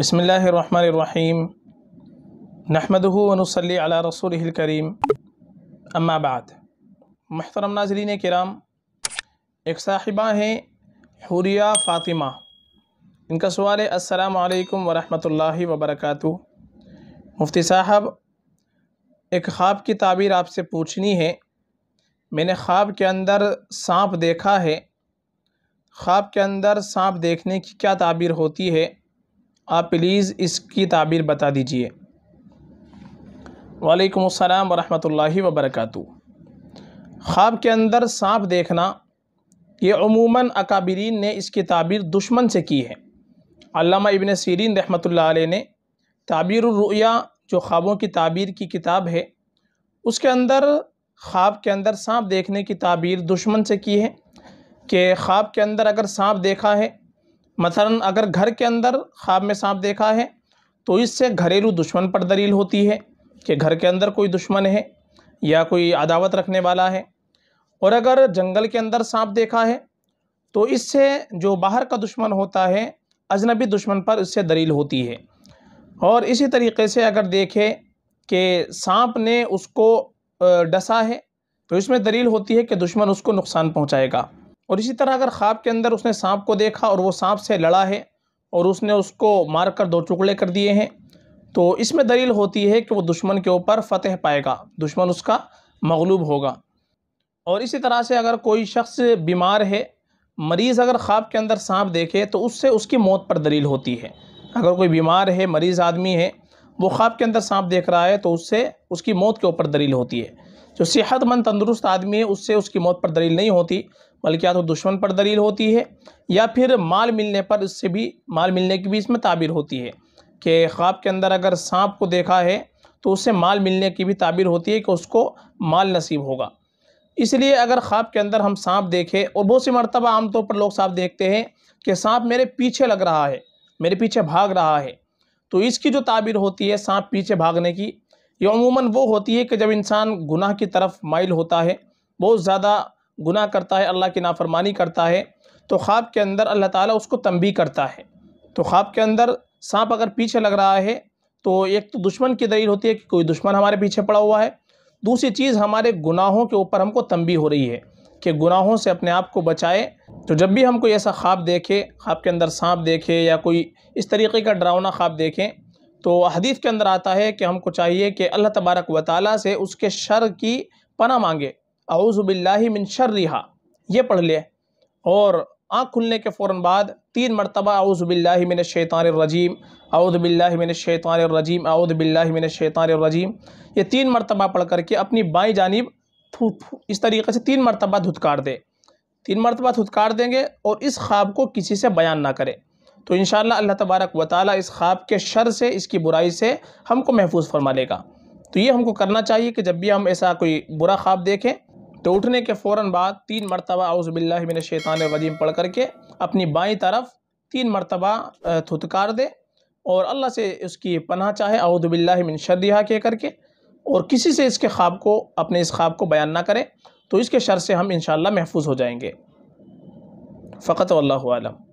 बसमीम नहमदनसली रसोल रसूल करीम अम्माबाद महतरम नाजरीन कराम एक साहिबा हैं हुरिया फ़ातिमा इनका सवाल है असलकम वरहमल वबरक मुफ्ती साहब एक ख्वाब की ताबीर आपसे पूछनी है मैंने ख्वाब के अंदर सांप देखा है ख्वाब के अंदर सांप देखने की क्या ताबीर होती है आप प्लीज़ इसकी ताबीर बता दीजिए वालेकुम अस्सलाम वरहमतुल्लाहि वबरकatuh ख्वाब के अंदर सांप देखना ये अमूमन अकाबरीन ने इसकी ताबीर दुश्मन से की है अल्लामा इबन सीरीन रहमतुल्लाह अलैह ने रुया जो ख्वाबों की ताबीर की किताब है उसके अंदर ख्वाब के अंदर सांप देखने की ताबीर दुश्मन से की है कि ख्वाब के अंदर अगर सांप देखा है मसला अगर घर के अंदर ख्वाब में सांप देखा है तो इससे घरेलू दुश्मन पर दलील होती है कि घर के अंदर कोई दुश्मन है या कोई अदावत रखने वाला है और अगर जंगल के अंदर सांप देखा है तो इससे जो बाहर का दुश्मन होता है अजनबी दुश्मन पर इससे दलील होती है और इसी तरीके से अगर देखे कि सांप ने उसको डसा है तो इसमें दलील होती है कि दुश्मन उसको नुकसान पहुंचाएगा और इसी तरह अगर ख्वाब के अंदर उसने सांप को देखा और वो सांप से लड़ा है और उसने उसको मार कर दो टुकड़े कर दिए हैं तो इसमें दलील होती है कि वो दुश्मन के ऊपर फतेह पाएगा दुश्मन उसका मगलूब होगा और इसी तरह से अगर कोई शख्स बीमार है मरीज़ अगर ख्वाब के अंदर सांप देखे तो उससे उसकी मौत पर दलील होती है अगर कोई बीमार है मरीज़ आदमी है वो ख्वाब के अंदर सांप देख रहा है तो उससे उसकी मौत के ऊपर दलील होती है जो सेहतमंद तंदुरुस्त आदमी है उससे उसकी मौत पर दलील नहीं होती बल्कि या तो दुश्मन पर दलील होती है या फिर माल मिलने पर इससे भी माल मिलने की भी इसमें ताबीर होती है कि ख्वाब के अंदर अगर सांप को देखा है तो उससे माल मिलने की भी ताबीर होती है कि उसको माल नसीब होगा इसलिए अगर ख्वाब के अंदर हम सांप देखें और बहुत सी मरतबा आमतौर पर लोग सांप देखते हैं कि सांप मेरे पीछे लग रहा है मेरे पीछे भाग रहा है तो इसकी जो ताबीर होती है सांप पीछे भागने की ये अमूमन वो होती है कि जब इंसान गुनाह की तरफ माइल होता है बहुत ज़्यादा गुनाह करता है अल्लाह की नाफरमानी करता है तो ख्वाब के अंदर अल्लाह ताला उसको तंबी करता है तो ख्वाब के अंदर सांप अगर पीछे लग रहा है तो एक तो दुश्मन की दलील होती है कि कोई दुश्मन हमारे पीछे पड़ा हुआ है दूसरी चीज़ हमारे गुनाहों के ऊपर हमको तंबी हो रही है कि गुनाहों से अपने आप को बचाए तो जब भी हम कोई ऐसा ख्वाब देखे ख्वाब के अंदर सांप देखे या कोई इस तरीके का डरावना ख्वाब देखें तो हदीफ़ के अंदर आता है कि हमको चाहिए कि अल्लाह तबारक व ताली से उसके शर की पना मांगे आउज़बिल्लाही मिन शर रिहा ये पढ़ ले और आँख खुलने के फ़ौर बाद तीन मरतबा आउज़बिल्लाही मिन शैतान रजीम आउज़बिल्लाही मिन शैतान रजीम आउज़बिल्लाही मिन शैतान रजीम ये तीन मरतबा पढ़ करके अपनी बाई जानब इस तरीके से तीन मरतबा धुतकार दे तीन मरतबा धुतकार देंगे और इस ख्वाब को किसी से बयान ना करें तो इन अल्लाह तबारक व ताली इस ख्वाब के शर से इसकी बुराई से हमको महफूज फरमा लेगा तो ये हमको करना चाहिए कि जब भी हम ऐसा कोई बुरा ख्वाब देखें तो उठने के फ़ौर बाद तीन मरतबा आउज़बिल्लिन शैतान वजीम पढ़ करके अपनी बाई तरफ तीन मरतबा थुतकार दे और अल्लाह से उसकी पनाह चाहे आउदबिल्लिन शरदिया के करके और किसी से इसके ख्वाब को अपने इस ख्वाब को बयान ना करें तो इसके शर से हम इन महफूज हो जाएंगे फ़कत वल्लम